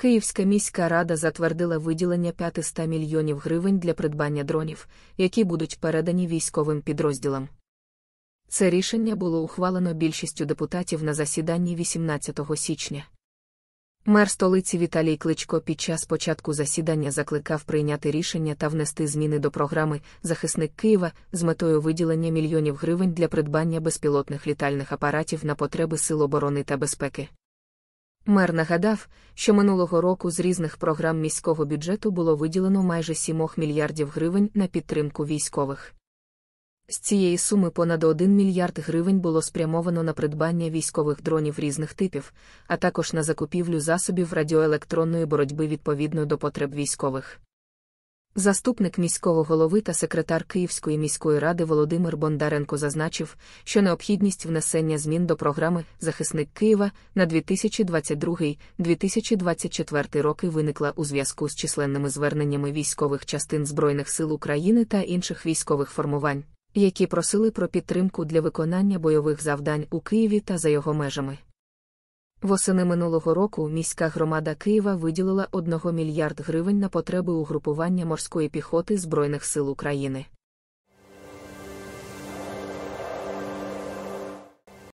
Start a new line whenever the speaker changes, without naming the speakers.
Київська міська рада затвердила виділення 500 мільйонів гривень для придбання дронів, які будуть передані військовим підрозділам. Це рішення було ухвалено більшістю депутатів на засіданні 18 січня. Мер столиці Віталій Кличко під час початку засідання закликав прийняти рішення та внести зміни до програми Захисник Києва з метою виділення мільйонів гривень для придбання безпілотних літальних апаратів на потреби Сил оборони та безпеки. Мер нагадав, що минулого року з різних програм міського бюджету було виділено майже 7 мільярдів гривень на підтримку військових. З цієї суми понад 1 мільярд гривень було спрямовано на придбання військових дронів різних типів, а також на закупівлю засобів радіоелектронної боротьби відповідно до потреб військових. Заступник міського голови та секретар Київської міської ради Володимир Бондаренко зазначив, що необхідність внесення змін до програми Захисник Києва на 2022-2024 роки виникла у зв'язку з численними зверненнями військових частин Збройних сил України та інших військових формувань, які просили про підтримку для виконання бойових завдань у Києві та за його межами. Восени минулого року міська громада Києва виділила 1 мільярд гривень на потреби угрупування морської піхоти Збройних сил України.